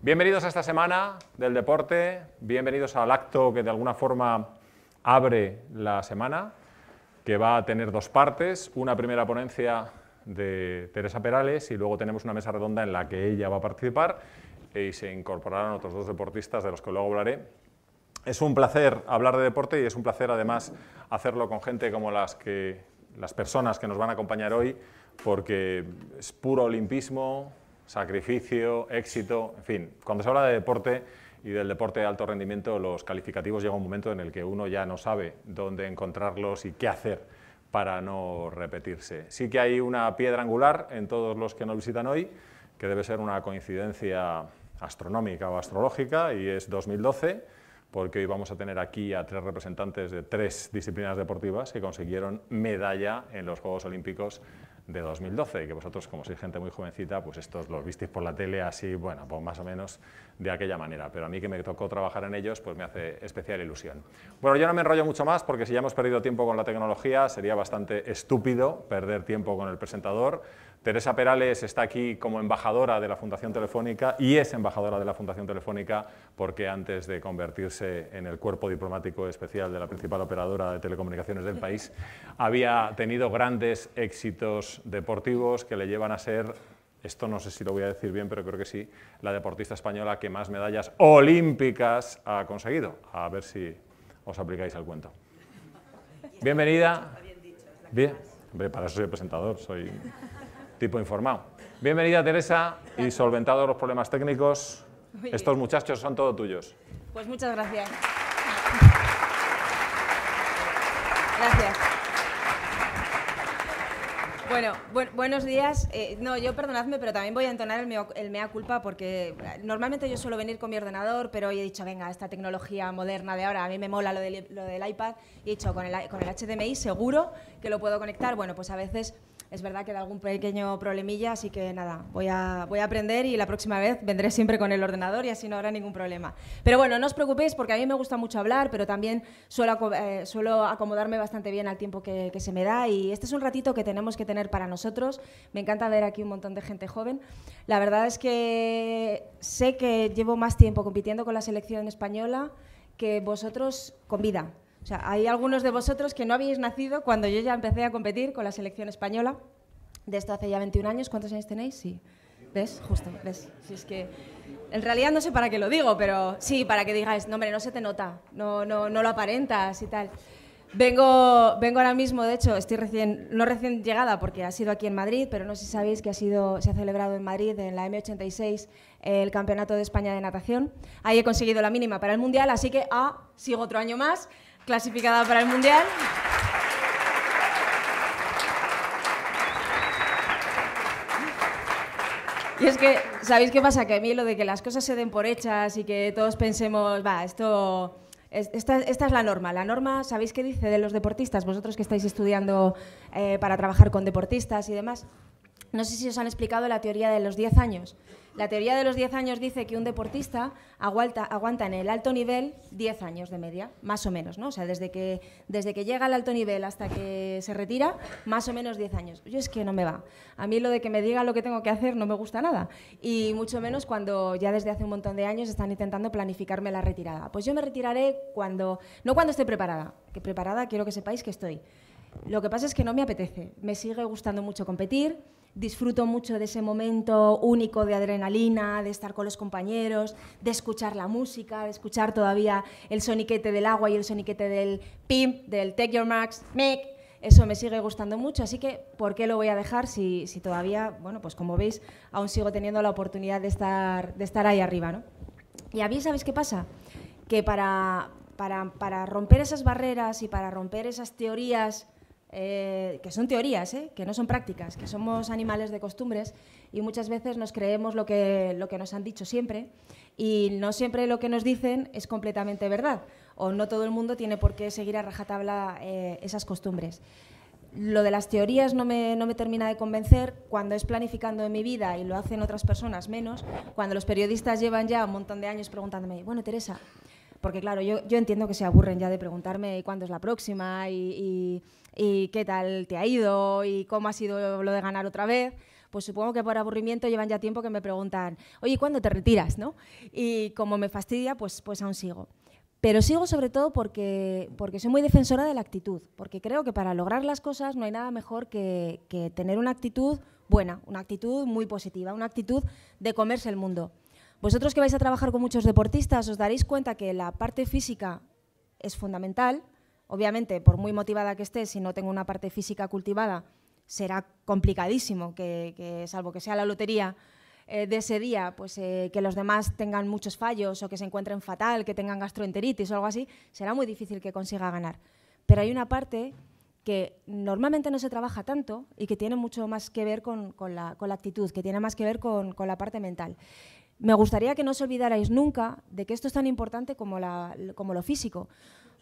Bienvenidos a esta semana del deporte, bienvenidos al acto que de alguna forma abre la semana, que va a tener dos partes, una primera ponencia de Teresa Perales y luego tenemos una mesa redonda en la que ella va a participar y se incorporarán otros dos deportistas de los que luego hablaré. Es un placer hablar de deporte y es un placer además hacerlo con gente como las, que, las personas que nos van a acompañar hoy, porque es puro olimpismo, sacrificio, éxito, en fin. Cuando se habla de deporte y del deporte de alto rendimiento, los calificativos llega un momento en el que uno ya no sabe dónde encontrarlos y qué hacer para no repetirse. Sí que hay una piedra angular en todos los que nos visitan hoy, que debe ser una coincidencia astronómica o astrológica, y es 2012, porque hoy vamos a tener aquí a tres representantes de tres disciplinas deportivas que consiguieron medalla en los Juegos Olímpicos de 2012, que vosotros, como sois gente muy jovencita, pues estos los visteis por la tele así, bueno, pues más o menos de aquella manera. Pero a mí que me tocó trabajar en ellos, pues me hace especial ilusión. Bueno, yo no me enrollo mucho más, porque si ya hemos perdido tiempo con la tecnología, sería bastante estúpido perder tiempo con el presentador. Teresa Perales está aquí como embajadora de la Fundación Telefónica y es embajadora de la Fundación Telefónica porque antes de convertirse en el cuerpo diplomático especial de la principal operadora de telecomunicaciones del país, había tenido grandes éxitos deportivos que le llevan a ser esto no sé si lo voy a decir bien, pero creo que sí, la deportista española que más medallas olímpicas ha conseguido. A ver si os aplicáis al cuento. Bienvenida. Bien, para eso soy presentador, soy tipo informado. Bienvenida Teresa y solventados los problemas técnicos. Estos muchachos son todos tuyos. Pues muchas gracias. Gracias. Bueno, buenos días. Eh, no, yo perdonadme, pero también voy a entonar el, mea culpa porque eh, normalmente yo suelo venir con mi ordenador, pero hoy he dicho, venga, esta tecnología moderna de ahora, a mí me mola lo del, iPad, y he dicho, con el, con el HDMI seguro que lo puedo conectar. Bueno, pues a veces es verdad que da algún pequeño problemilla, así que nada, voy a, voy a aprender y la próxima vez vendré siempre con el ordenador y así no habrá ningún problema. Pero bueno, no os preocupéis porque a mí me gusta mucho hablar, pero también eh, suelo, acomodarme bastante bien al tiempo que, que, se me da y este es un ratito que tenemos que tener para nosotros. Me encanta ver aquí un montón de gente joven. La verdad es que sé que llevo más tiempo compitiendo con la selección española que vosotros con vida hay algunos de vosotros que no habéis nacido cuando yo ya empecé a competir con la selección española, de esto hace ya 21 años. ¿Cuántos años tenéis? Sí. ¿Ves? Justo, ¿ves? Si es que en realidad no sé para qué lo digo, pero sí, para que digáis, no, hombre, no se te nota, no, no, no lo aparentas y tal. Vengo, vengo ahora mismo, de hecho, estoy recién, no recién llegada porque ha sido aquí en Madrid, pero no sé si sabéis que ha sido, se ha celebrado en Madrid, en la M86, el Campeonato de España de Natación. Ahí he conseguido la mínima para el Mundial, así que ah, sigo otro año más clasificada para el Mundial. Y es que, ¿sabéis qué pasa? Que a mí lo de que las cosas se den por hechas y que todos pensemos, va, esto... esta, es la norma. La norma, ¿sabéis qué dice de los deportistas? Vosotros que estáis estudiando eh, para trabajar con deportistas y demás. No sé si os han explicado la teoría de los 10 años. La teoría de los 10 años dice que un deportista aguanta, en el alto nivel 10 años de media, más o menos, ¿no? O sea, desde que, desde que llega al alto nivel hasta que se retira, más o menos 10 años. Yo es que no me va. A mí lo de que me diga lo que tengo que hacer no me gusta nada. Y mucho menos cuando ya desde hace un montón de años están intentando planificarme la retirada. Pues yo me retiraré cuando, no cuando esté preparada, que preparada quiero que sepáis que estoy. Lo que pasa es que no me apetece. Me sigue gustando mucho competir disfruto mucho de ese momento único de adrenalina, de estar con los compañeros, de escuchar la música, de escuchar todavía el soniquete del agua y el soniquete del pimp, del take your max, make. Eso me sigue gustando mucho, así que ¿por qué lo voy a dejar si, todavía, bueno, pues como veis, aún sigo teniendo la oportunidad de estar, de estar ahí arriba, ¿no? Y a mí, ¿sabéis qué pasa? Que para, para, para romper esas barreras y para romper esas teorías eh, que son teorías, eh, que no son prácticas, que somos animales de costumbres y muchas veces nos creemos lo que, lo que nos han dicho siempre y no siempre lo que nos dicen es completamente verdad o no todo el mundo tiene por qué seguir a rajatabla eh, esas costumbres. Lo de las teorías no me, no me termina de convencer cuando es planificando en mi vida y lo hacen otras personas menos, cuando los periodistas llevan ya un montón de años preguntándome, bueno, Teresa, porque claro, yo, entiendo que se aburren ya de preguntarme cuándo es la próxima y, qué tal te ha ido y cómo ha sido lo de ganar otra vez pues supongo que por aburrimiento llevan ya tiempo que me preguntan, oye, ¿cuándo te retiras? ¿no? Y como me fastidia, pues, pues aún sigo. Pero sigo sobre todo porque, soy muy defensora de la actitud, porque creo que para lograr las cosas no hay nada mejor que tener una actitud buena, una actitud muy positiva, una actitud de comerse el mundo. Vosotros que vais a trabajar con muchos deportistas, os daréis cuenta que la parte física es fundamental. Obviamente, por muy motivada que esté, si no tengo una parte física cultivada, será complicadísimo que, salvo que sea la lotería eh, de ese día, pues eh, que los demás tengan muchos fallos o que se encuentren fatal, que tengan gastroenteritis o algo así, será muy difícil que consiga ganar. Pero hay una parte que normalmente no se trabaja tanto y que tiene mucho más que ver con, la, actitud, que tiene más que ver con la parte mental me gustaría que no os olvidarais nunca de que esto es tan importante como, lo físico.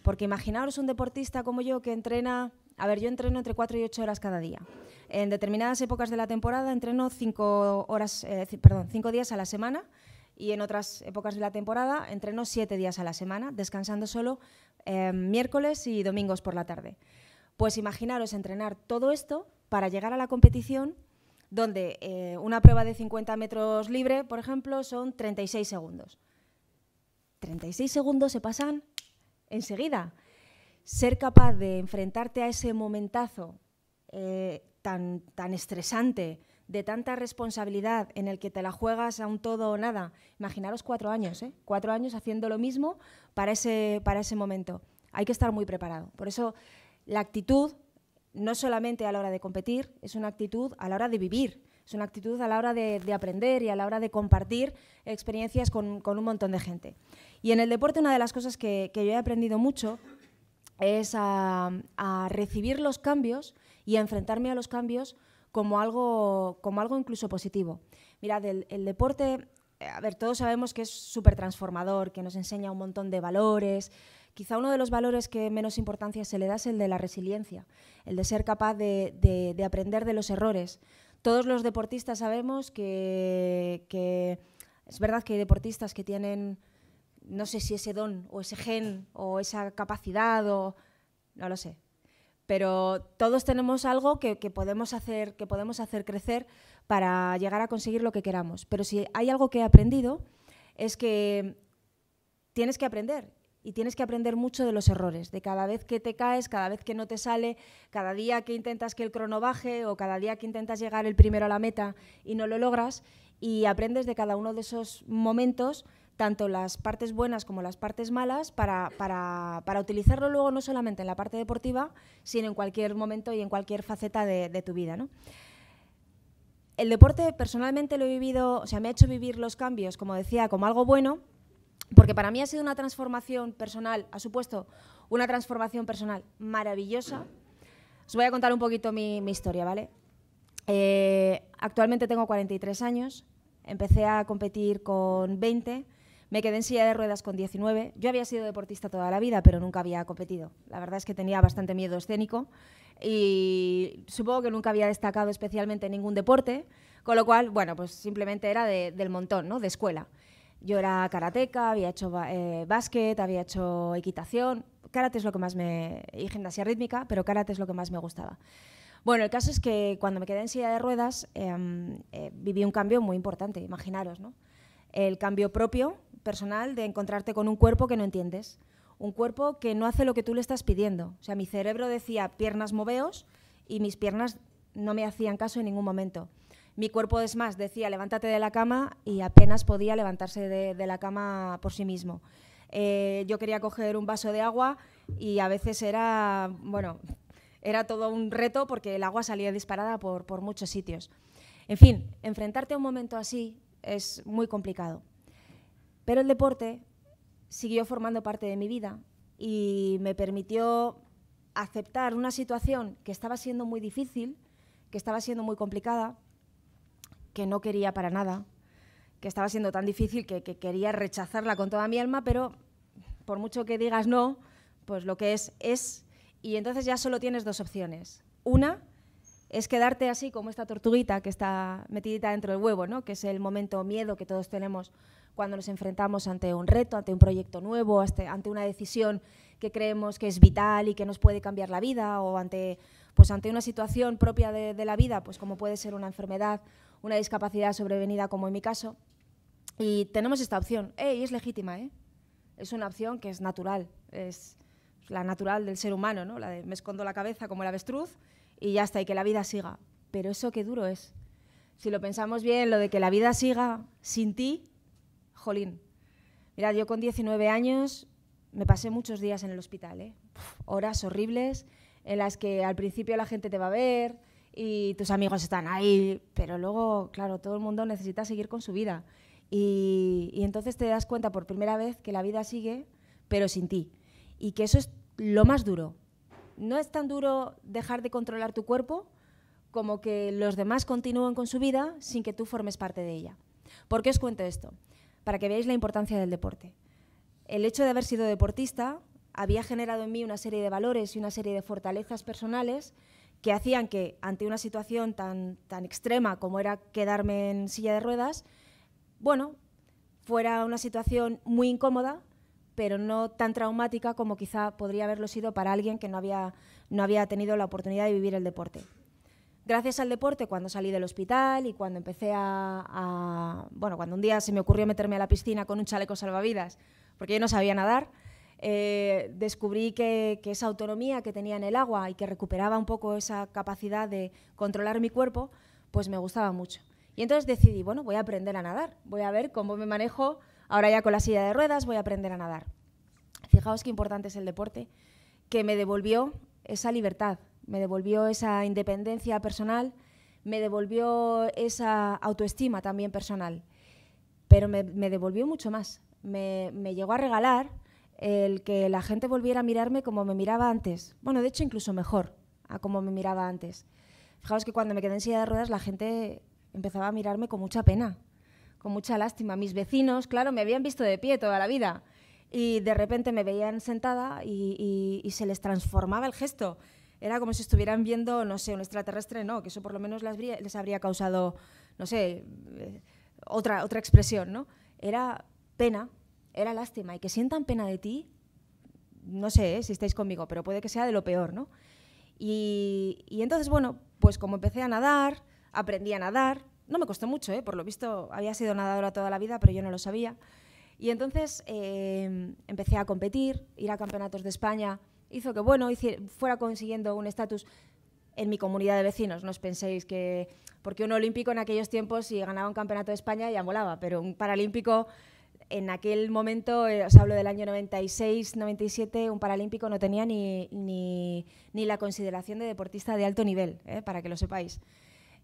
Porque imaginaros un deportista como yo que entrena, a ver, yo entreno entre 4 y 8 horas cada día. En determinadas épocas de la temporada entreno 5 horas, eh, perdón, días a la semana y en otras épocas de la temporada entreno 7 días a la semana, descansando solo eh, miércoles y domingos por la tarde. Pues imaginaros entrenar todo esto para llegar a la competición donde eh, una prueba de 50 metros libre, por ejemplo, son 36 segundos. 36 segundos se pasan enseguida. Ser capaz de enfrentarte a ese momentazo eh, tan, estresante, de tanta responsabilidad en el que te la juegas a un todo o nada. Imaginaros cuatro años, ¿eh? cuatro años haciendo lo mismo para ese momento. Hay que estar muy preparado. Por eso la actitud, no solamente a la hora de competir, es una actitud a la hora de vivir, es una actitud a la hora de, aprender y a la hora de compartir experiencias con, un montón de gente. Y en el deporte una de las cosas que, yo he aprendido mucho es a, recibir los cambios y a enfrentarme a los cambios como algo, como algo incluso positivo. Mirad, el, el deporte, a ver, todos sabemos que es súper transformador, que nos enseña un montón de valores, Quizá uno de los valores que menos importancia se le da es el de la resiliencia, el de ser capaz de, aprender de los errores. Todos los deportistas sabemos que, es verdad que hay deportistas que tienen, no sé si ese don o ese gen o esa capacidad o no lo sé, pero todos tenemos algo que, podemos hacer, que podemos hacer crecer para llegar a conseguir lo que queramos. Pero si hay algo que he aprendido es que tienes que aprender y tienes que aprender mucho de los errores, de cada vez que te caes, cada vez que no te sale, cada día que intentas que el crono baje o cada día que intentas llegar el primero a la meta y no lo logras y aprendes de cada uno de esos momentos tanto las partes buenas como las partes malas para, utilizarlo luego no solamente en la parte deportiva, sino en cualquier momento y en cualquier faceta de, tu vida. ¿no? El deporte personalmente lo he vivido, o sea, me ha hecho vivir los cambios, como decía, como algo bueno, porque para mí ha sido una transformación personal, ha supuesto una transformación personal maravillosa. Os voy a contar un poquito mi, historia, ¿vale? Eh, actualmente tengo 43 años, empecé a competir con 20, me quedé en silla de ruedas con 19. Yo había sido deportista toda la vida, pero nunca había competido. La verdad es que tenía bastante miedo escénico y supongo que nunca había destacado especialmente en ningún deporte, con lo cual, bueno, pues simplemente era del montón, ¿no? De escuela. Yo era karateca, había hecho eh, básquet, había hecho equitación. Karate es lo que más me. y gimnasia rítmica, pero karate es lo que más me gustaba. Bueno, el caso es que cuando me quedé en silla de ruedas em, eh, viví un cambio muy importante, imaginaros, ¿no? El cambio propio, personal, de encontrarte con un cuerpo que no entiendes, un cuerpo que no hace lo que tú le estás pidiendo. O sea, mi cerebro decía piernas moveos y mis piernas no me hacían caso en ningún momento. Mi cuerpo es más, decía, levántate de la cama y apenas podía levantarse de, la cama por sí mismo. Eh, yo quería coger un vaso de agua y a veces era, bueno, era todo un reto porque el agua salía disparada por, por muchos sitios. En fin, enfrentarte a un momento así es muy complicado. Pero el deporte siguió formando parte de mi vida y me permitió aceptar una situación que estaba siendo muy difícil, que estaba siendo muy complicada, que no quería para nada, que estaba siendo tan difícil que, quería rechazarla con toda mi alma, pero por mucho que digas no, pues lo que es es, y entonces ya solo tienes dos opciones. Una es quedarte así como esta tortuguita que está metidita dentro del huevo, ¿no? que es el momento miedo que todos tenemos cuando nos enfrentamos ante un reto, ante un proyecto nuevo, ante una decisión que creemos que es vital y que nos puede cambiar la vida, o ante, pues ante una situación propia de, de la vida, pues como puede ser una enfermedad una discapacidad sobrevenida como en mi caso, y tenemos esta opción. y es legítima, ¿eh? Es una opción que es natural, es la natural del ser humano, ¿no? La de me escondo la cabeza como el avestruz y ya está, y que la vida siga. Pero eso qué duro es. Si lo pensamos bien, lo de que la vida siga sin ti, jolín. Mira, yo con 19 años me pasé muchos días en el hospital, ¿eh? horas horribles en las que al principio la gente te va a ver, y tus amigos están ahí, pero luego, claro, todo el mundo necesita seguir con su vida. Y, entonces te das cuenta por primera vez que la vida sigue, pero sin ti. Y que eso es lo más duro. No es tan duro dejar de controlar tu cuerpo como que los demás continúen con su vida sin que tú formes parte de ella. ¿Por qué os cuento esto? Para que veáis la importancia del deporte. El hecho de haber sido deportista había generado en mí una serie de valores y una serie de fortalezas personales que hacían que ante una situación tan, tan extrema como era quedarme en silla de ruedas, bueno, fuera una situación muy incómoda, pero no tan traumática como quizá podría haberlo sido para alguien que no había, tenido la oportunidad de vivir el deporte. Gracias al deporte, cuando salí del hospital y cuando empecé a, a Bueno, cuando un día se me ocurrió meterme a la piscina con un chaleco salvavidas, porque yo no sabía nadar, eh, descubrí que, esa autonomía que tenía en el agua y que recuperaba un poco esa capacidad de controlar mi cuerpo, pues me gustaba mucho. Y entonces decidí, bueno, voy a aprender a nadar, voy a ver cómo me manejo, ahora ya con la silla de ruedas voy a aprender a nadar. Fijaos qué importante es el deporte, que me devolvió esa libertad, me devolvió esa independencia personal, me devolvió esa autoestima también personal, pero me, devolvió mucho más. Me, me llegó a regalar el que la gente volviera a mirarme como me miraba antes. Bueno, de hecho, incluso mejor a como me miraba antes. Fijaos que cuando me quedé en silla de ruedas la gente empezaba a mirarme con mucha pena, con mucha lástima. Mis vecinos, claro, me habían visto de pie toda la vida y de repente me veían sentada y, se les transformaba el gesto. Era como si estuvieran viendo, no sé, un extraterrestre, no, que eso por lo menos les habría, causado, no sé, eh, otra, otra expresión, ¿no? Era pena, era lástima y que sientan pena de ti, no sé ¿eh? si estáis conmigo, pero puede que sea de lo peor, ¿no? Y, y, entonces, bueno, pues como empecé a nadar, aprendí a nadar, no me costó mucho, ¿eh? por lo visto había sido nadadora toda la vida, pero yo no lo sabía. Y entonces em, empecé a competir, ir a campeonatos de España, hizo que, bueno, fuera consiguiendo un estatus en mi comunidad de vecinos. No os penséis que, porque un olímpico en aquellos tiempos, si ganaba un campeonato de España, ya volaba, pero un paralímpico en aquel momento, eh, os hablo del año 96-97, un paralímpico no tenía ni, la consideración de deportista de alto nivel, eh, para que lo sepáis.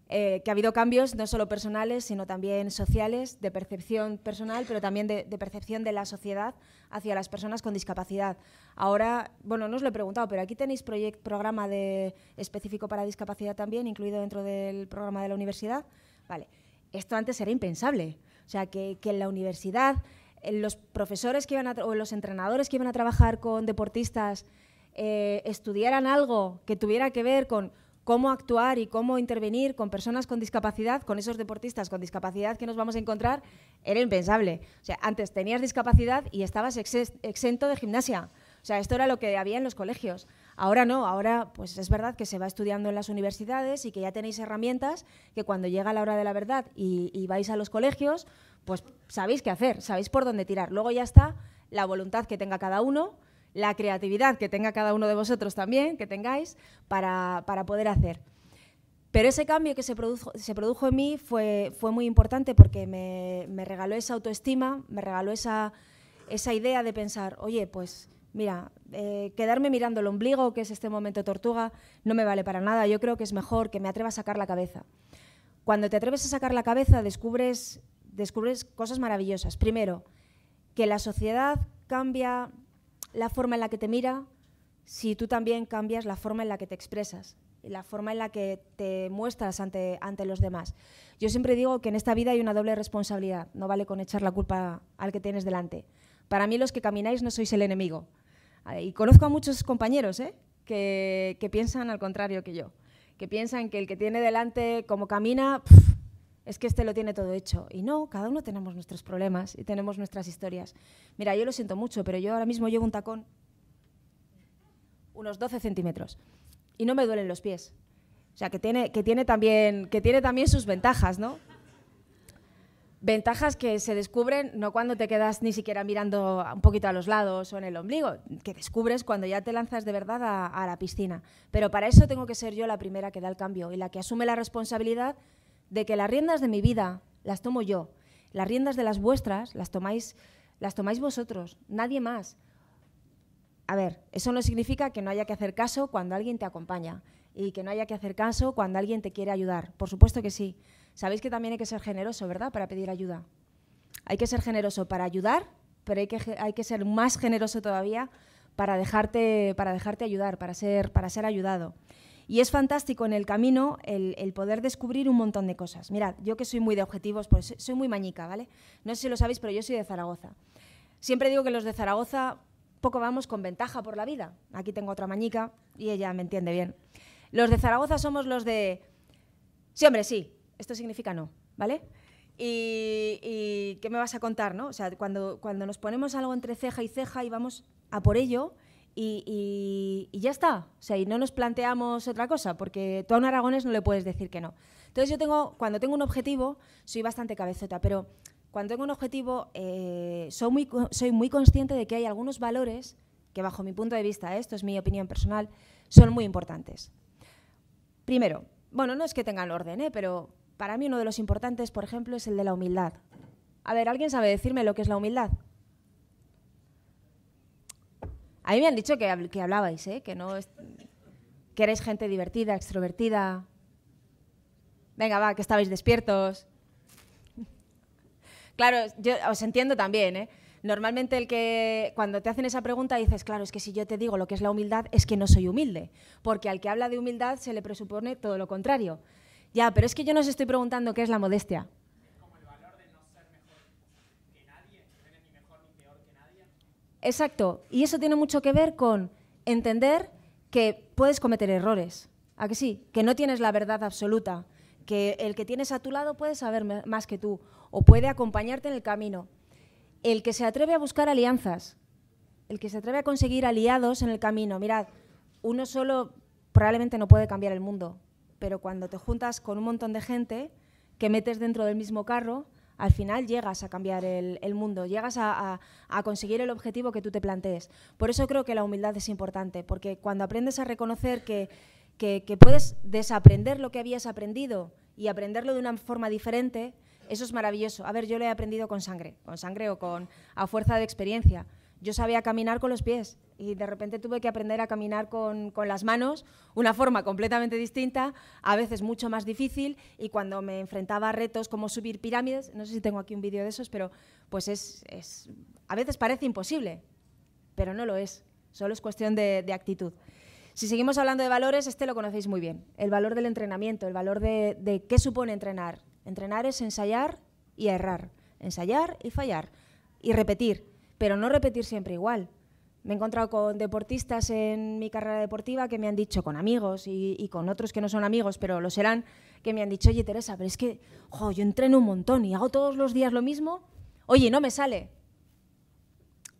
Eh, que ha habido cambios no solo personales, sino también sociales, de percepción personal, pero también de, percepción de la sociedad hacia las personas con discapacidad. Ahora, bueno, no os lo he preguntado, pero aquí tenéis programa de, específico para discapacidad también, incluido dentro del programa de la universidad. Vale, esto antes era impensable. O sea, que, en la universidad eh, los profesores que iban o los entrenadores que iban a trabajar con deportistas eh, estudiaran algo que tuviera que ver con cómo actuar y cómo intervenir con personas con discapacidad, con esos deportistas con discapacidad que nos vamos a encontrar, era impensable. O sea, antes tenías discapacidad y estabas exento de gimnasia. O sea, esto era lo que había en los colegios. Ahora no, ahora pues es verdad que se va estudiando en las universidades y que ya tenéis herramientas que cuando llega la hora de la verdad y, vais a los colegios, pues sabéis qué hacer, sabéis por dónde tirar. Luego ya está la voluntad que tenga cada uno, la creatividad que tenga cada uno de vosotros también, que tengáis, para, para poder hacer. Pero ese cambio que se produjo, se produjo en mí fue, fue muy importante porque me, me regaló esa autoestima, me regaló esa, esa idea de pensar, oye, pues mira, eh, quedarme mirando el ombligo, que es este momento tortuga, no me vale para nada. Yo creo que es mejor que me atreva a sacar la cabeza. Cuando te atreves a sacar la cabeza, descubres, descubres cosas maravillosas. Primero, que la sociedad cambia la forma en la que te mira si tú también cambias la forma en la que te expresas y la forma en la que te muestras ante los demás. Yo siempre digo que en esta vida hay una doble responsabilidad. No vale con echar la culpa al que tienes delante. Para mí los que camináis no sois el enemigo, y conozco a muchos compañeros ¿eh? que, piensan al contrario que yo, que piensan que el que tiene delante, como camina, es que este lo tiene todo hecho. Y no, cada uno tenemos nuestros problemas y tenemos nuestras historias. Mira, yo lo siento mucho, pero yo ahora mismo llevo un tacón unos 12 centímetros y no me duelen los pies. O sea, que tiene, que tiene, también, que tiene también sus ventajas, ¿no? Ventajas que se descubren no cuando te quedas ni siquiera mirando un poquito a los lados o en el ombligo, que descubres cuando ya te lanzas de verdad a, a, la piscina. Pero para eso tengo que ser yo la primera que da el cambio y la que asume la responsabilidad de que las riendas de mi vida las tomo yo, las riendas de las vuestras las tomáis, las tomáis vosotros, nadie más. A ver, eso no significa que no haya que hacer caso cuando alguien te acompaña y que no haya que hacer caso cuando alguien te quiere ayudar, por supuesto que sí Sabéis que también hay que ser generoso, ¿verdad? Para pedir ayuda. Hay que ser generoso para ayudar, pero hay que, hay que ser más generoso todavía para dejarte, para dejarte ayudar, para ser, para ser ayudado. Y es fantástico en el camino el, poder descubrir un montón de cosas. Mirad, yo que soy muy de objetivos, pues soy muy mañica, ¿vale? No sé si lo sabéis, pero yo soy de Zaragoza. Siempre digo que los de Zaragoza poco vamos con ventaja por la vida. Aquí tengo otra mañica y ella me entiende bien. Los de Zaragoza somos los de... Sí, hombre, sí esto significa no, ¿vale? Y, qué me vas a contar, ¿no? O sea, cuando, cuando nos ponemos algo entre ceja y ceja y vamos a por ello y, ya está. O sea, y no nos planteamos otra cosa, porque tú a un aragones no le puedes decir que no. Entonces yo tengo, cuando tengo un objetivo, soy bastante cabezota, pero cuando tengo un objetivo, eh, soy, muy, soy muy consciente de que hay algunos valores que bajo mi punto de vista, esto es mi opinión personal, son muy importantes. Primero, bueno, no es que tengan orden, eh, pero para mí uno de los importantes, por ejemplo, es el de la humildad. A ver, ¿alguien sabe decirme lo que es la humildad? A mí me han dicho que, que hablabais, ¿eh? que no es, que eres gente divertida, extrovertida. Venga, va, que estabais despiertos. claro, yo os entiendo también, ¿eh? Normalmente el que cuando te hacen esa pregunta dices, claro, es que si yo te digo lo que es la humildad es que no soy humilde, porque al que habla de humildad se le presupone todo lo contrario. Ya, pero es que yo no os estoy preguntando qué es la modestia. Exacto, y eso tiene mucho que ver con entender que puedes cometer errores, ¿a que sí? Que no tienes la verdad absoluta, que el que tienes a tu lado puede saber más que tú o puede acompañarte en el camino. El que se atreve a buscar alianzas, el que se atreve a conseguir aliados en el camino, mirad, uno solo probablemente no puede cambiar el mundo, pero cuando te juntas con un montón de gente que metes dentro del mismo carro, al final llegas a cambiar el, mundo, llegas a, conseguir el objetivo que tú te plantees. Por eso creo que la humildad es importante, porque cuando aprendes a reconocer que, puedes desaprender lo que habías aprendido y aprenderlo de una forma diferente, eso es maravilloso. A ver, yo lo he aprendido con sangre, con sangre o con a fuerza de experiencia. Yo sabía caminar con los pies y de repente tuve que aprender a caminar con, las manos, una forma completamente distinta, a veces mucho más difícil, y cuando me enfrentaba a retos como subir pirámides, no sé si tengo aquí un vídeo de esos, pero pues es, a veces parece imposible, pero no lo es, solo es cuestión de, actitud. Si seguimos hablando de valores, este lo conocéis muy bien, el valor del entrenamiento, el valor de, de qué supone entrenar. Entrenar es ensayar y errar, ensayar y fallar, y repetir, pero no repetir siempre igual me he encontrado con deportistas en mi carrera deportiva que me han dicho, con amigos y, con otros que no son amigos, pero lo serán, que me han dicho, oye Teresa, pero es que jo, yo entreno un montón y hago todos los días lo mismo, oye, no me sale.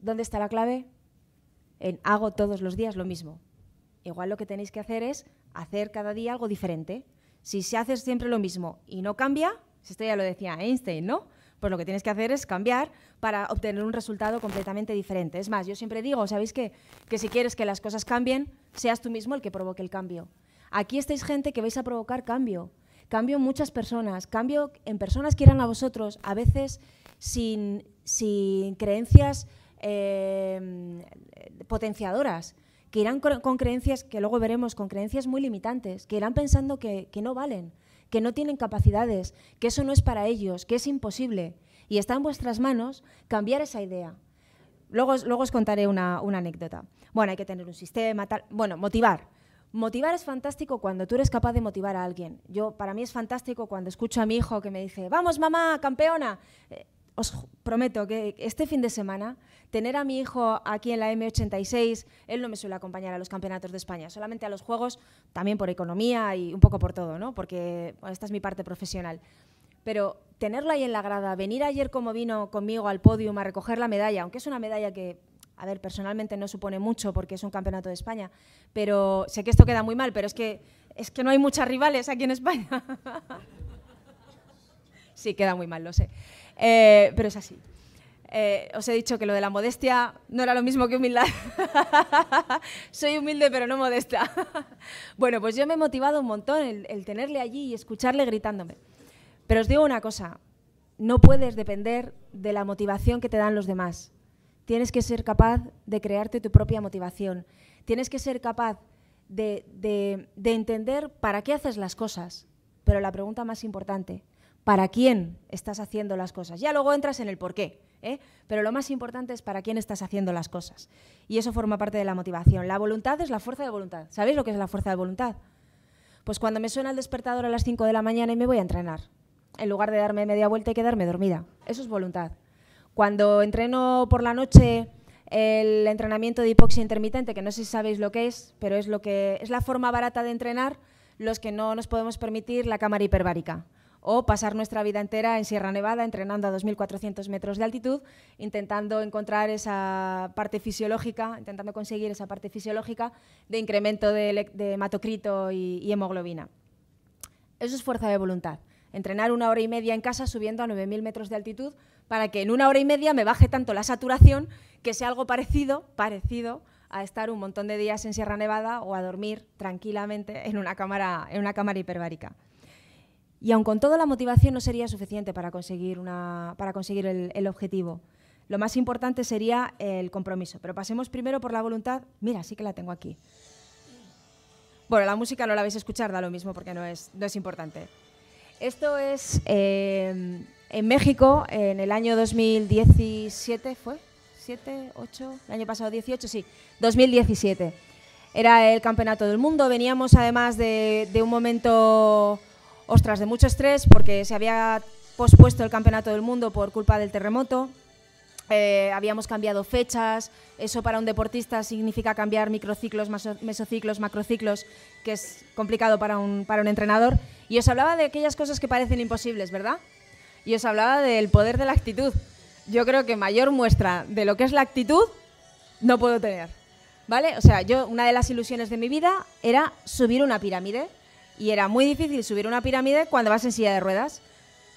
¿Dónde está la clave? En hago todos los días lo mismo. Igual lo que tenéis que hacer es hacer cada día algo diferente. Si se hace siempre lo mismo y no cambia, esto ya lo decía Einstein, ¿no? pues lo que tienes que hacer es cambiar para obtener un resultado completamente diferente. Es más, yo siempre digo, ¿sabéis Que si quieres que las cosas cambien, seas tú mismo el que provoque el cambio. Aquí estáis gente que vais a provocar cambio. Cambio en muchas personas, cambio en personas que irán a vosotros, a veces sin, creencias eh, potenciadoras, que irán con creencias, que luego veremos, con creencias muy limitantes, que irán pensando que no valen, que no tienen capacidades, que eso no es para ellos, que es imposible. Y está en vuestras manos cambiar esa idea. Luego, luego os contaré una, anécdota. Bueno, hay que tener un sistema, tal. Bueno, motivar. Motivar es fantástico cuando tú eres capaz de motivar a alguien. Yo, para mí es fantástico cuando escucho a mi hijo que me dice, vamos mamá, campeona. Eh, os prometo que este fin de semana tener a mi hijo aquí en la M86, él no me suele acompañar a los campeonatos de España, solamente a los juegos, también por economía y un poco por todo, ¿no? Porque esta es mi parte profesional. Pero tenerlo ahí en la grada, venir ayer como vino conmigo al podium a recoger la medalla, aunque es una medalla que a ver, personalmente no supone mucho porque es un campeonato de España, pero sé que esto queda muy mal, pero es que, es que no hay muchas rivales aquí en España. sí, queda muy mal, lo sé. Eh, pero es así. Eh, os he dicho que lo de la modestia no era lo mismo que humildad. Soy humilde pero no modesta. bueno, pues yo me he motivado un montón el, tenerle allí y escucharle gritándome. Pero os digo una cosa, no puedes depender de la motivación que te dan los demás. Tienes que ser capaz de crearte tu propia motivación. Tienes que ser capaz de entender para qué haces las cosas. Pero la pregunta más importante, para quién estás haciendo las cosas. Ya luego entras en el por qué, ¿eh? pero lo más importante es para quién estás haciendo las cosas. Y eso forma parte de la motivación. La voluntad es la fuerza de voluntad. ¿Sabéis lo que es la fuerza de voluntad? Pues cuando me suena el despertador a las 5 de la mañana y me voy a entrenar, en lugar de darme media vuelta y quedarme dormida. Eso es voluntad. Cuando entreno por la noche el entrenamiento de hipoxia intermitente, que no sé si sabéis lo que es, pero es lo que es la forma barata de entrenar los que no nos podemos permitir la cámara hiperbárica o pasar nuestra vida entera en Sierra Nevada entrenando a 2.400 metros de altitud, intentando encontrar esa parte fisiológica, intentando conseguir esa parte fisiológica de incremento de, hematocrito y, hemoglobina. Eso es fuerza de voluntad entrenar una hora y media en casa subiendo a 9.000 metros de altitud para que en una hora y media me baje tanto la saturación que sea algo parecido, parecido a estar un montón de días en Sierra Nevada o a dormir tranquilamente en en una cámara hiperbárica. Y aun con todo, la motivación no sería suficiente para conseguir, una, para conseguir el, objetivo. Lo más importante sería el compromiso. Pero pasemos primero por la voluntad. Mira, sí que la tengo aquí. Bueno, la música no la vais a escuchar, da lo mismo porque no es, no es importante. Esto es em, en México, en el año 2017, ¿fue? ¿7, 8? El año pasado 18, sí, 2017. Era el Campeonato del Mundo, veníamos además de un momento ostras, de mucho estrés porque se había pospuesto el Campeonato del Mundo por culpa del terremoto. Eh, habíamos cambiado fechas, eso para un deportista significa cambiar microciclos, mesociclos, macrociclos, que es complicado para un, para un entrenador. Y os hablaba de aquellas cosas que parecen imposibles, ¿verdad? Y os hablaba del poder de la actitud. Yo creo que mayor muestra de lo que es la actitud no puedo tener. ¿Vale? O sea, yo una de las ilusiones de mi vida era subir una pirámide y era muy difícil subir una pirámide cuando vas en silla de ruedas.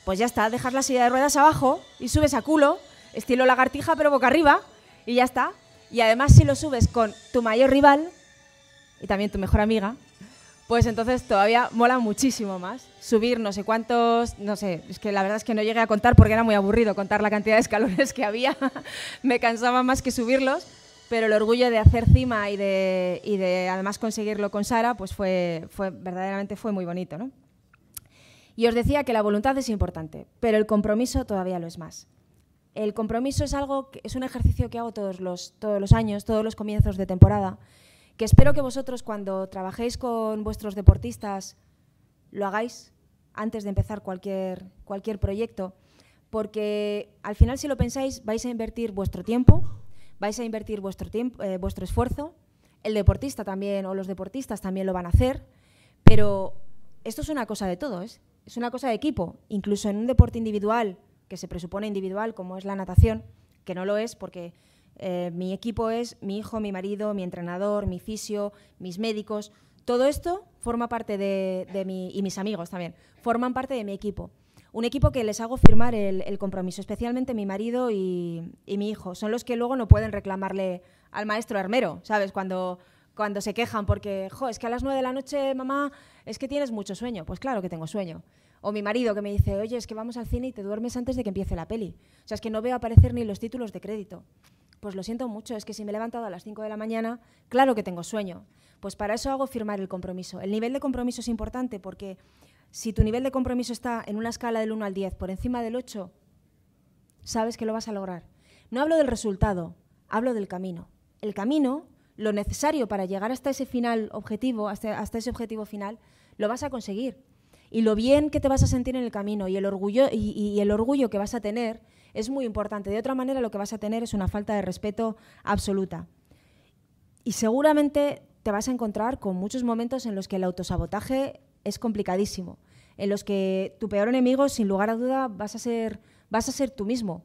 Pues ya está, dejas la silla de ruedas abajo y subes a culo, estilo lagartija pero boca arriba, y ya está. Y además si lo subes con tu mayor rival y también tu mejor amiga, pues entonces todavía mola muchísimo más. Subir no sé cuántos, no sé, es que la verdad es que no llegué a contar porque era muy aburrido contar la cantidad de escalones que había, me cansaba más que subirlos, pero el orgullo de hacer cima y de, además conseguirlo con Sara, pues fue, fue verdaderamente fue muy bonito. ¿no? Y os decía que la voluntad es importante, pero el compromiso todavía lo es más. El compromiso es algo que, es un ejercicio que hago todos los, todos los años, todos los comienzos de temporada, que espero que vosotros cuando trabajéis con vuestros deportistas lo hagáis antes de empezar cualquier, cualquier proyecto, porque al final si lo pensáis vais a invertir vuestro tiempo, vais a invertir vuestro, tiempo, eh, vuestro esfuerzo, el deportista también o los deportistas también lo van a hacer, pero esto es una cosa de todo, es una cosa de equipo, incluso en un deporte individual, que se presupone individual, como es la natación, que no lo es porque eh, mi equipo es mi hijo, mi marido, mi entrenador, mi fisio, mis médicos, todo esto forma parte de, mí y mis amigos también, forman parte de mi equipo un equipo que les hago firmar el, compromiso, especialmente mi marido y, mi hijo. Son los que luego no pueden reclamarle al maestro armero, ¿sabes? Cuando, cuando se quejan porque, jo, es que a las nueve de la noche, mamá, es que tienes mucho sueño. Pues claro que tengo sueño. O mi marido que me dice, oye, es que vamos al cine y te duermes antes de que empiece la peli. O sea, es que no veo aparecer ni los títulos de crédito. Pues lo siento mucho, es que si me he levantado a las cinco de la mañana, claro que tengo sueño. Pues para eso hago firmar el compromiso. El nivel de compromiso es importante porque si tu nivel de compromiso está en una escala del 1 al 10 por encima del 8, sabes que lo vas a lograr. No hablo del resultado, hablo del camino. El camino, lo necesario para llegar hasta ese final objetivo, hasta, ese objetivo final, lo vas a conseguir. Y lo bien que te vas a sentir en el camino y el, orgullo, y el orgullo que vas a tener es muy importante. De otra manera, lo que vas a tener es una falta de respeto absoluta. Y seguramente te vas a encontrar con muchos momentos en los que el autosabotaje es complicadísimo, en los que tu peor enemigo, sin lugar a duda, vas a ser, vas a ser tú mismo.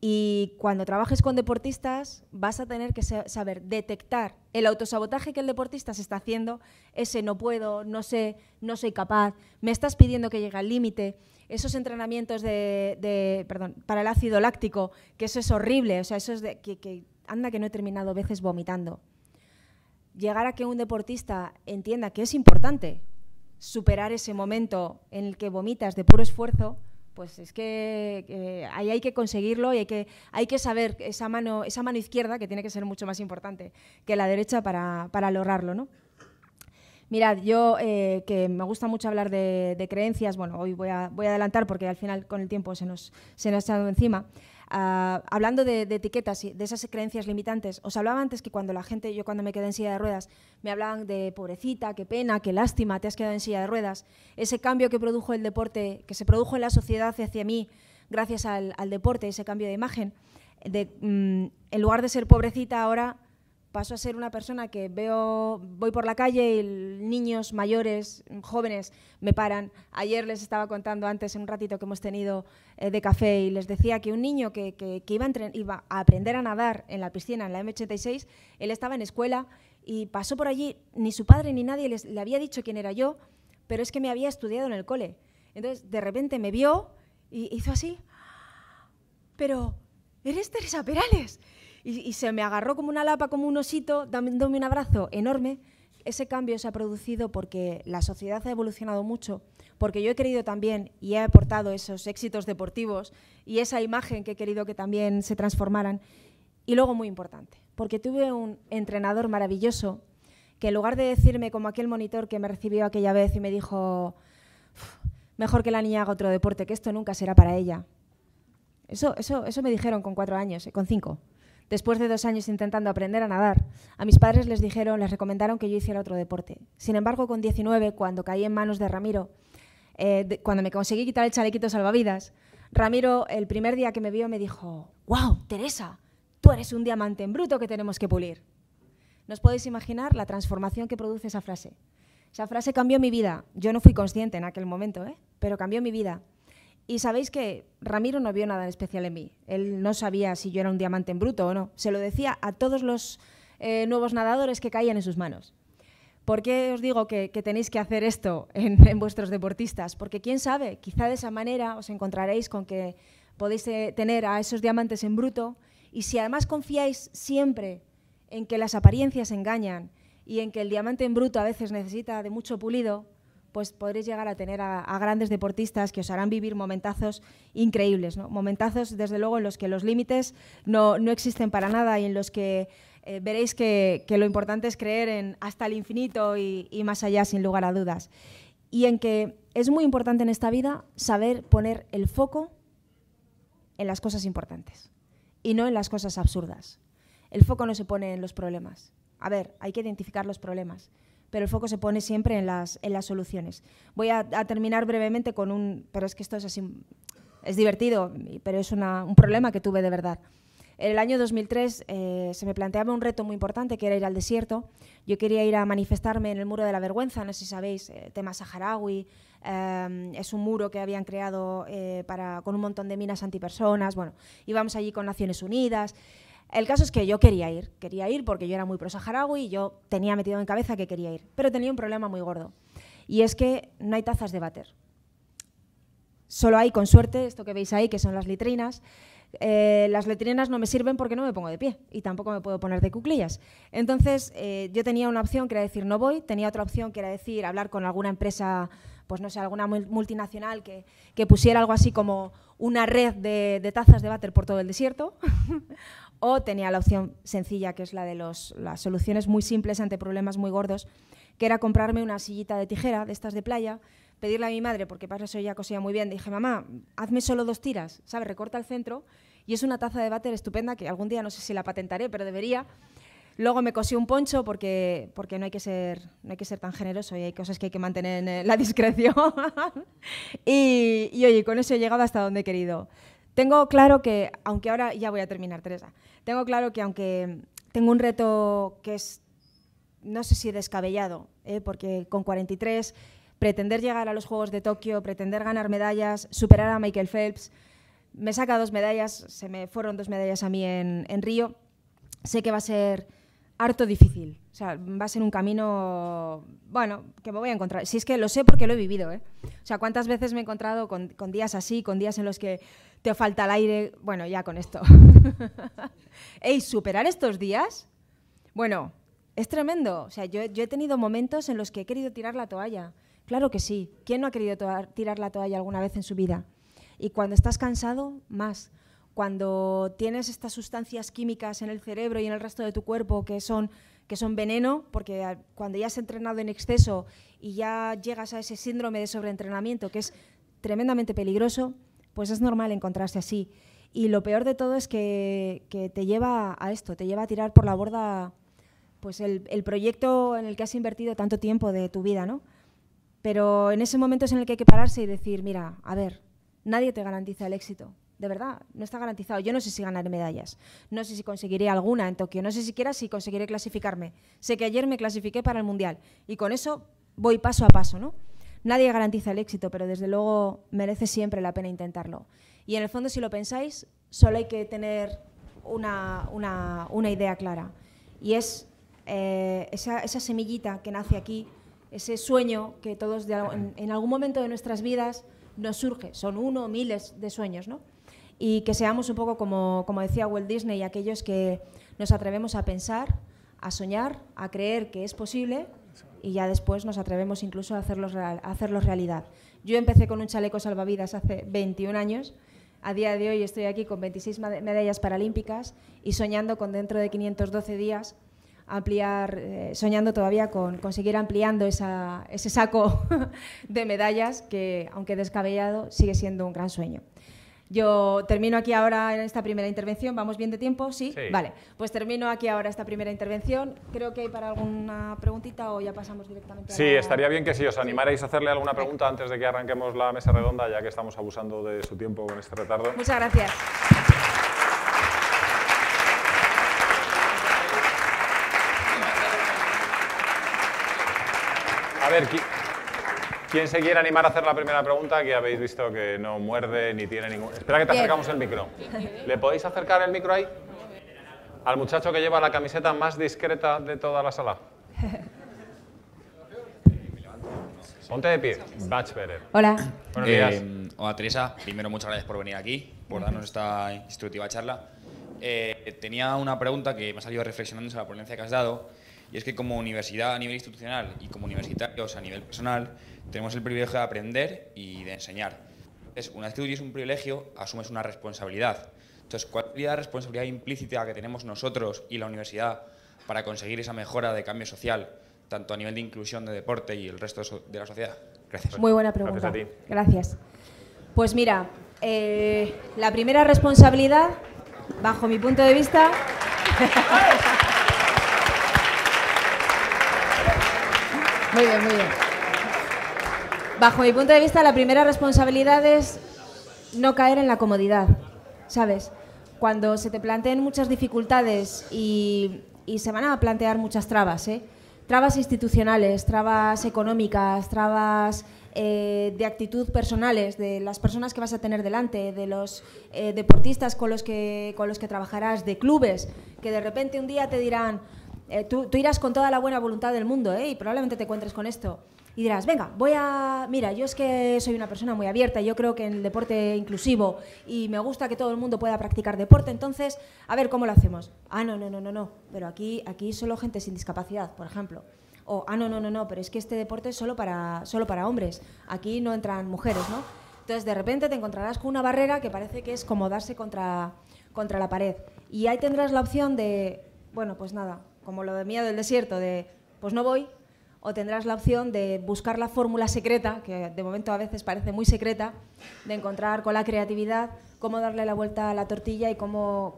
Y cuando trabajes con deportistas, vas a tener que saber detectar el autosabotaje que el deportista se está haciendo, ese no puedo, no sé, no soy capaz, me estás pidiendo que llegue al límite, esos entrenamientos de, perdón, para el ácido láctico, que eso es horrible, o sea, eso es de, que, que anda que no he terminado veces vomitando. Llegar a que un deportista entienda que es importante superar ese momento en el que vomitas de puro esfuerzo, pues es que ahí hay que conseguirlo y hay que, hay que saber esa mano, esa mano izquierda, que tiene que ser mucho más importante que la derecha para, para lograrlo, ¿no? Mirad, yo eh, que me gusta mucho hablar de, de creencias, bueno, hoy voy a, voy a, adelantar porque al final con el tiempo se nos, se nos ha echado encima. Ah, hablando de, etiquetas y de esas creencias limitantes, os hablaba antes que cuando la gente, yo cuando me quedé en silla de ruedas, me hablaban de pobrecita, qué pena, qué lástima, te has quedado en silla de ruedas. Ese cambio que produjo el deporte, que se produjo en la sociedad hacia mí, gracias al, deporte, ese cambio de imagen, de, mm, en lugar de ser pobrecita ahora paso a ser una persona que veo, voy por la calle y niños mayores, mm, jóvenes me paran. Ayer les estaba contando antes en un ratito que hemos tenido eh, de café y les decía que un niño que, que, iba, a iba, a aprender a nadar en la piscina, en la M86, él estaba en escuela y pasó por allí, ni su padre ni nadie le había dicho quién era yo, pero es que me había estudiado en el cole. Entonces, de repente me vio y hizo así, pero, ¿eres Teresa Perales? y, se me agarró como una lapa, como un osito, dándome un abrazo enorme. Ese cambio se ha producido porque la sociedad ha evolucionado mucho, porque yo he creído también y he aportado esos éxitos deportivos y esa imagen que he querido que también se transformaran. Y luego, muy importante, porque tuve un entrenador maravilloso que en lugar de decirme como aquel monitor que me recibió aquella vez y me dijo, mejor que la niña haga otro deporte, que esto nunca será para ella. Eso, eso me dijeron con cuatro años, eh, con cinco. Después de dos años intentando aprender a nadar, a mis padres les dijeron, les recomendaron que yo hiciera otro deporte. Sin embargo, con 19, cuando caí en manos de Ramiro, eh, cuando me conseguí quitar el chalequito salvavidas, Ramiro el primer día que me vio me dijo, wow, Teresa, tú eres un diamante en bruto que tenemos que pulir. Nos podéis imaginar la transformación que produce esa frase. Esa frase cambió mi vida. Yo no fui consciente en aquel momento, ¿eh? pero cambió mi vida. Y sabéis que Ramiro no vio nada en especial en mí. Él no sabía si yo era un diamante en bruto o no. Se lo decía a todos los eh, nuevos nadadores que caían en sus manos. ¿Por qué os digo que, tenéis que hacer esto en, vuestros deportistas? Porque quién sabe, quizá de esa manera os encontraréis con que podéis eh, tener a esos diamantes en bruto y si además confiáis siempre en que las apariencias engañan y en que el diamante en bruto a veces necesita de mucho pulido, pues podréis llegar a tener a, grandes deportistas que os harán vivir momentazos increíbles, momentazos desde luego en los que los límites no, existen para nada y en los que eh, veréis que, lo importante es creer en hasta el infinito y más allá sin lugar a dudas. Y en que es muy importante en esta vida saber poner el foco en las cosas importantes y no en las cosas absurdas. El foco no se pone en los problemas. A ver, hay que identificar los problemas, pero el foco se pone siempre en las, en las soluciones. Voy a, terminar brevemente con un, pero es que esto es así, es divertido, pero es un problema que tuve de verdad. En el año 2003 eh, se me planteaba un reto muy importante, que era ir al desierto. Yo quería ir a manifestarme en el Muro de la Vergüenza, no sé si sabéis, eh, tema saharaui. Eh, es un muro que habían creado para, con un montón de minas antipersonas. Bueno, íbamos allí con Naciones Unidas. El caso es que yo quería ir, quería ir porque yo era muy pro Saharaui y yo tenía metido en cabeza que quería ir, pero tenía un problema muy gordo y es que no hay tazas de váter. Solo hay, con suerte, esto que veis ahí, que son las litrinas. Eh, las letrinas no me sirven porque no me pongo de pie y tampoco me puedo poner de cuclillas. Entonces, eh, yo tenía una opción que era decir no voy, tenía otra opción que era decir hablar con alguna empresa, pues no sé, alguna multinacional que, pusiera algo así como una red de, tazas de váter por todo el desierto, o tenía la opción sencilla, que es la de las soluciones muy simples ante problemas muy gordos, que era comprarme una sillita de tijera, de estas de playa, pedirle a mi madre, porque para eso ella cosía muy bien, dije, mamá, hazme solo dos tiras, ¿sabes? Recorta el centro y es una taza de váter estupenda que algún día no sé si la patentaré, pero debería. Luego me cosí un poncho porque, porque no, hay que ser, hay que ser tan generoso y hay cosas que hay que mantener en eh, la discreción. y, y oye, con eso he llegado hasta donde he querido. Tengo claro que, aunque ahora ya voy a terminar, Teresa, tengo claro que aunque tengo un reto que es, no sé si descabellado, ¿eh? porque con 43 pretender llegar a los Juegos de Tokio, pretender ganar medallas, superar a Michael Phelps, me saca dos medallas, se me fueron dos medallas a mí en, en Río, sé que va a ser harto difícil. O sea, va a ser un camino, bueno, que me voy a encontrar. Si es que lo sé porque lo he vivido, ¿eh? O sea, ¿cuántas veces me he encontrado con, días así, con días en los que te falta el aire? Bueno, ya con esto. Ey, superar estos días, bueno, es tremendo. O sea, yo, yo, he tenido momentos en los que he querido tirar la toalla. Claro que sí. ¿Quién no ha querido tirar la toalla alguna vez en su vida? Y cuando estás cansado, más cuando tienes estas sustancias químicas en el cerebro y en el resto de tu cuerpo que son, que son veneno, porque cuando ya has entrenado en exceso y ya llegas a ese síndrome de sobreentrenamiento que es tremendamente peligroso, pues es normal encontrarse así. Y lo peor de todo es que, que te lleva a esto, te lleva a tirar por la borda pues el, el, proyecto en el que has invertido tanto tiempo de tu vida, ¿no? Pero en ese momento es en el que hay que pararse y decir, mira, a ver, nadie te garantiza el éxito. De verdad, no está garantizado. Yo no sé si ganaré medallas, no sé si conseguiré alguna en Tokio, no sé siquiera si conseguiré clasificarme. Sé que ayer me clasifiqué para el Mundial y con eso voy paso a paso, ¿no? Nadie garantiza el éxito, pero desde luego merece siempre la pena intentarlo. Y en el fondo, si lo pensáis, solo hay que tener una, idea clara. Y es eh, esa, semillita que nace aquí, ese sueño que todos en, algún momento de nuestras vidas nos surge. Son uno, miles de sueños, ¿no? y que seamos un poco como, decía Walt Disney, aquellos que nos atrevemos a pensar, a soñar, a creer que es posible y ya después nos atrevemos incluso a hacerlo realidad. Yo empecé con un chaleco salvavidas hace 21 años, a día de hoy estoy aquí con 26 medallas paralímpicas y soñando con dentro de 512 días ampliar, eh, soñando todavía con, conseguir ampliando ese saco de medallas que, aunque descabellado, sigue siendo un gran sueño. Yo termino aquí ahora en esta primera intervención. ¿Vamos bien de tiempo? ¿Sí? Vale. Pues termino aquí ahora esta primera intervención. Creo que hay para alguna preguntita o ya pasamos directamente a Sí, estaría bien que si os animarais a hacerle alguna pregunta antes de que arranquemos la mesa redonda, ya que estamos abusando de su tiempo con este retardo. Muchas gracias. A ver, ¿Quién se quiere animar a hacer la primera pregunta? Que habéis visto que no muerde ni tiene ningún... Espera que te acercamos el micro. ¿Le podéis acercar el micro ahí? Al muchacho que lleva la camiseta más discreta de toda la sala. Ponte de pie. Batch Hola. Buenos días. Eh, hola Teresa. Primero muchas gracias por venir aquí, por darnos esta instructiva charla. Eh, tenía una pregunta que me ha salido reflexionando sobre la ponencia que has dado y es que como universidad a nivel institucional y como universitarios a nivel personal, tenemos el privilegio de aprender y de enseñar. Entonces, una vez que tú un privilegio, asumes una responsabilidad. Entonces, ¿cuál sería la responsabilidad implícita que tenemos nosotros y la universidad para conseguir esa mejora de cambio social, tanto a nivel de inclusión de deporte y el resto de la sociedad? Gracias. Muy buena pregunta. Gracias. Pues mira, eh, la primera responsabilidad, bajo mi punto de vista... Muy bien, muy bien. Bajo mi punto de vista, la primera responsabilidad es no caer en la comodidad, ¿sabes? Cuando se te planteen muchas dificultades y, se van a plantear muchas trabas, ¿eh? Trabas institucionales, trabas económicas, trabas eh, de actitud personales, de las personas que vas a tener delante, de los eh, deportistas con los, que, con los que trabajarás, de clubes que de repente un día te dirán, eh, tú, irás con toda la buena voluntad del mundo, eh, Y probablemente te encuentres con esto. Y dirás, venga, voy a... Mira, yo es que soy una persona muy abierta, yo creo que en el deporte inclusivo y me gusta que todo el mundo pueda practicar deporte, entonces, a ver, ¿cómo lo hacemos? Ah, no, no, no, no, no, pero aquí, aquí solo gente sin discapacidad, por ejemplo. O, ah, no, no, no, no, pero es que este deporte es solo para, solo para hombres, aquí no entran mujeres, ¿no? Entonces, de repente te encontrarás con una barrera que parece que es como darse contra, contra la pared. Y ahí tendrás la opción de, bueno, pues nada, como lo de miedo del desierto, de pues no voy, o tendrás la opción de buscar la fórmula secreta, que de momento a veces parece muy secreta, de encontrar con la creatividad cómo darle la vuelta a la tortilla y cómo,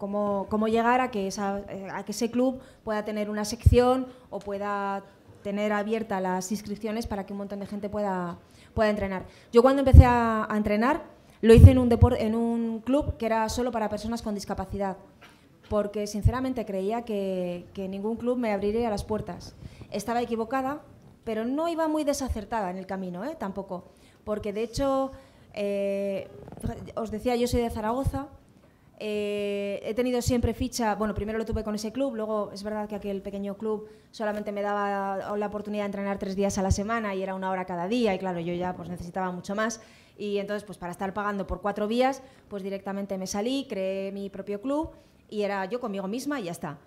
llegar a que, eh, a que ese club pueda tener una sección o pueda tener abiertas las inscripciones para que un montón de gente pueda, pueda entrenar. Yo cuando empecé a, entrenar lo hice en un, en un club que era solo para personas con discapacidad porque sinceramente creía que, ningún club me abriría las puertas. Estaba equivocada, pero no iba muy desacertada en el camino, ¿eh? tampoco, porque de hecho, eh, os decía, yo soy de Zaragoza, eh, he tenido siempre ficha, bueno, primero lo tuve con ese club, luego es verdad que aquel pequeño club solamente me daba la oportunidad de entrenar tres días a la semana y era una hora cada día y claro, yo ya pues necesitaba mucho más y entonces pues para estar pagando por cuatro vías, pues directamente me salí, creé mi propio club y era yo conmigo misma y ya está.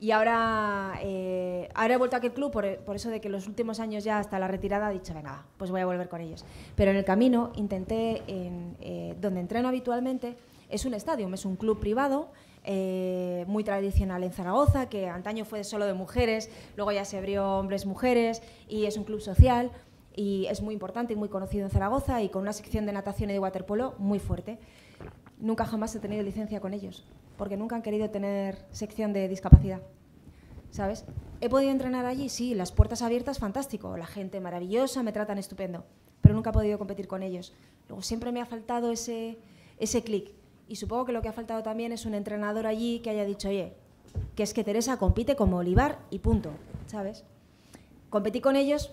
Y ahora, eh, ahora he vuelto a aquel club por, eso de que los últimos años ya hasta la retirada he dicho, venga, pues voy a volver con ellos. Pero en el camino intenté, eh, donde entreno habitualmente, es un estadio, es un club privado. Eh, muy tradicional en Zaragoza, que antaño fue solo de mujeres, luego ya se abrió hombres-mujeres y es un club social y es muy importante y muy conocido en Zaragoza y con una sección de natación y de waterpolo muy fuerte. Nunca jamás he tenido licencia con ellos porque nunca han querido tener sección de discapacidad. ¿Sabes? ¿He podido entrenar allí? Sí, las puertas abiertas, fantástico, la gente maravillosa, me tratan estupendo, pero nunca he podido competir con ellos. Luego siempre me ha faltado ese, clic. Y supongo que lo que ha faltado también es un entrenador allí que haya dicho, oye, que es que Teresa compite como Olivar y punto, ¿sabes? Competí con ellos,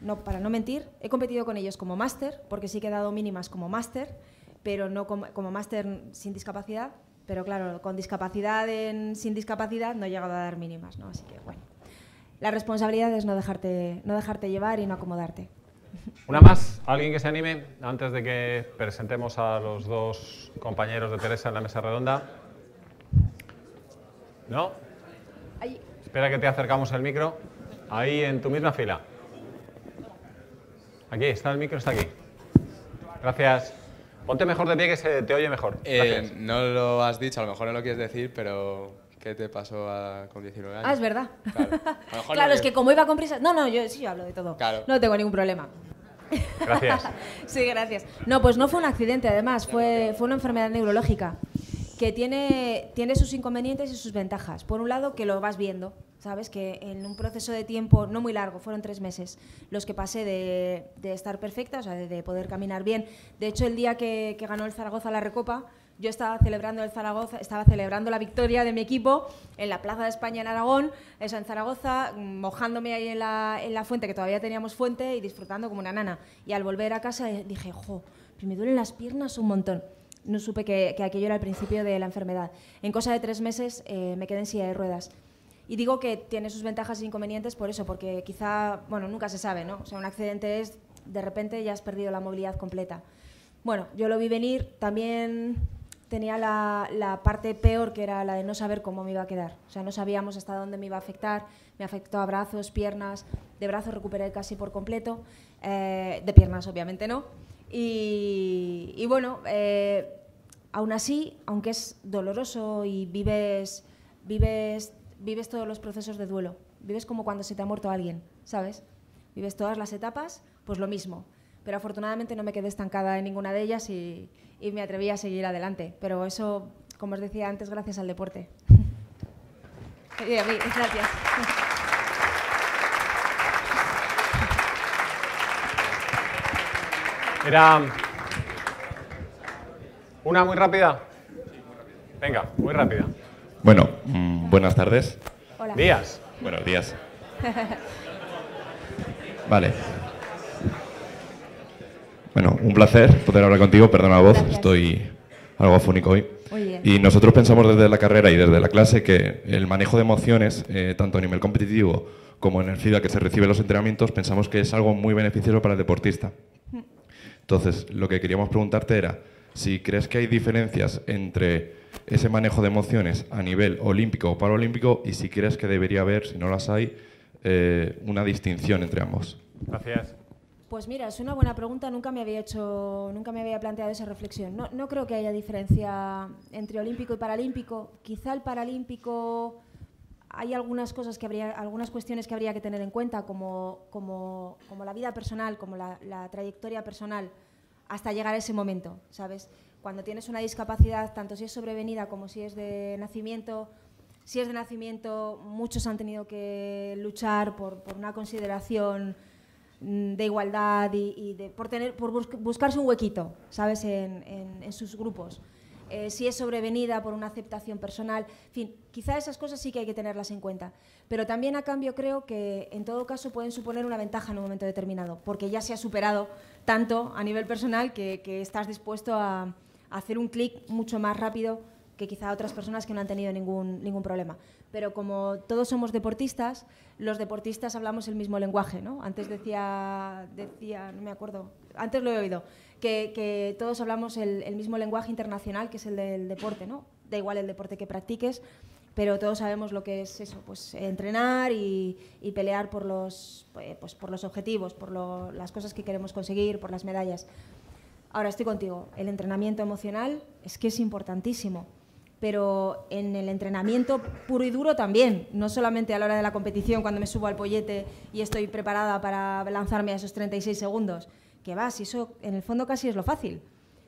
no, para no mentir, he competido con ellos como máster, porque sí he dado mínimas como máster, pero no como máster sin discapacidad, pero claro, con discapacidad, sin discapacidad, no he llegado a dar mínimas, ¿no? Así que bueno. La responsabilidad es no dejarte, no dejarte llevar y no acomodarte. Una más, alguien que se anime antes de que presentemos a los dos compañeros de Teresa en la mesa redonda. ¿No? Espera que te acercamos el micro. Ahí en tu misma fila. Aquí está el micro, está aquí. Gracias. Ponte mejor de pie que se te oye mejor. Eh, no lo has dicho, a lo mejor no lo quieres decir, pero ¿qué te pasó a, con 19 años? Ah, es verdad. Claro, es que como iba con prisa... No, no, yo sí hablo de todo. Claro. No tengo ningún problema. Gracias. sí, gracias. No, pues no fue un accidente, además, fue, fue una enfermedad neurológica que tiene, tiene sus inconvenientes y sus ventajas. Por un lado, que lo vas viendo. ¿sabes? Que en un proceso de tiempo no muy largo, fueron tres meses, los que pasé de, estar perfecta, o sea, de, poder caminar bien. De hecho, el día que, ganó el Zaragoza la Recopa, yo estaba celebrando el Zaragoza, estaba celebrando la victoria de mi equipo en la Plaza de España en Aragón, en Zaragoza, mojándome ahí en la, fuente, que todavía teníamos fuente, y disfrutando como una nana. Y al volver a casa eh, dije, jo, me duelen las piernas un montón no supe que, aquello era el principio de la enfermedad. En cosa de tres meses eh, me quedé en silla de ruedas. Y digo que tiene sus ventajas e inconvenientes por eso, porque quizá, bueno, nunca se sabe, ¿no? O sea, un accidente es, de repente ya has perdido la movilidad completa. Bueno, yo lo vi venir, también tenía la, parte peor que era la de no saber cómo me iba a quedar. O sea, no sabíamos hasta dónde me iba a afectar. Me afectó a brazos, piernas. De brazos recuperé casi por completo. Eh, de piernas, obviamente, no. Y, bueno, eh, aún así, aunque es doloroso y vives, vives vives todos los procesos de duelo. Vives como cuando se te ha muerto alguien, ¿sabes? Vives todas las etapas, pues lo mismo. Pero afortunadamente no me quedé estancada en ninguna de ellas y, me atreví a seguir adelante. Pero eso, como os decía antes, gracias al deporte. gracias. Era una muy rápida. Venga, muy rápida. Bueno, mm, Buenas tardes. Hola. Días. Buenos días. Vale. Bueno, un placer poder hablar contigo. Perdona la voz, estoy algo afónico hoy. Y nosotros pensamos desde la carrera y desde la clase que el manejo de emociones, eh, tanto a nivel competitivo como en el feedback que se recibe los entrenamientos, pensamos que es algo muy beneficioso para el deportista. Entonces, lo que queríamos preguntarte era si crees que hay diferencias entre ese manejo de emociones a nivel olímpico o paralímpico y si crees que debería haber, si no las hay, eh, una distinción entre ambos. Gracias. Pues mira, es una buena pregunta, nunca me había hecho, nunca me había planteado esa reflexión. No, no creo que haya diferencia entre olímpico y paralímpico. Quizá el paralímpico hay algunas cosas que habría, algunas cuestiones que habría que tener en cuenta, como, como, la vida personal, como la, trayectoria personal, hasta llegar a ese momento, ¿sabes? cuando tienes una discapacidad, tanto si es sobrevenida como si es de nacimiento, si es de nacimiento, muchos han tenido que luchar por, una consideración mm, de igualdad y, de, por, tener, por buscarse un huequito, ¿sabes?, en, sus grupos. Eh, si es sobrevenida por una aceptación personal, en fin, quizá esas cosas sí que hay que tenerlas en cuenta. Pero también a cambio creo que en todo caso pueden suponer una ventaja en un momento determinado, porque ya se ha superado tanto a nivel personal que estás dispuesto a, hacer un clic mucho más rápido que quizá otras personas que no han tenido ningún, ningún problema. Pero como todos somos deportistas, los deportistas hablamos el mismo lenguaje, ¿no? Antes decía, decía no me acuerdo, antes lo he oído, que, todos hablamos el, mismo lenguaje internacional, que es el del deporte, ¿no? Da igual el deporte que practiques, pero todos sabemos lo que es eso, pues entrenar y, pelear por los, eh, pues, por los objetivos, por las cosas que queremos conseguir, por las medallas. Ahora estoy contigo, el entrenamiento emocional es que es importantísimo, pero en el entrenamiento puro y duro también, no solamente a la hora de la competición cuando me subo al pollete y estoy preparada para lanzarme a esos 36 segundos, que va, si eso en el fondo casi es lo fácil.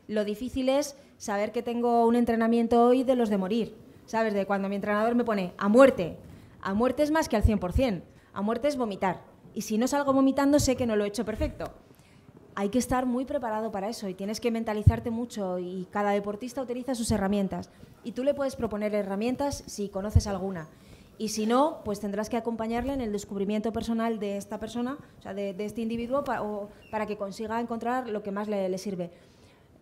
Lo difícil es saber que tengo un entrenamiento hoy de los de morir, ¿sabes? De cuando mi entrenador me pone a muerte, a muerte es más que al 100%, a muerte es vomitar. Y si no salgo vomitando sé que no lo he hecho perfecto hay que estar muy preparado para eso y tienes que mentalizarte mucho y cada deportista utiliza sus herramientas y tú le puedes proponer herramientas si conoces alguna y si no, pues tendrás que acompañarle en el descubrimiento personal de esta persona, o sea, de, este individuo para, para que consiga encontrar lo que más le, le sirve.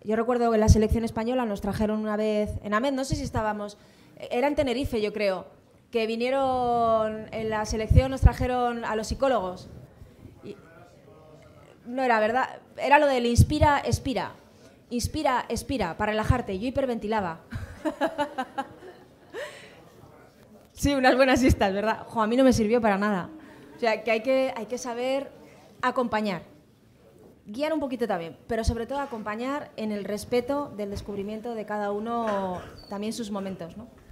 Yo recuerdo que en la selección española nos trajeron una vez en AMED, no sé si estábamos, era en Tenerife yo creo, que vinieron en la selección, nos trajeron a los psicólogos no era verdad, era lo del inspira, expira. Inspira, expira, para relajarte. Yo hiperventilaba. sí, unas buenas vistas, ¿verdad? Jo, a mí no me sirvió para nada. O sea, que hay que, hay que saber acompañar. Guiar un poquito también, pero sobre todo acompañar en el respeto del descubrimiento de cada uno, también sus momentos, ¿no?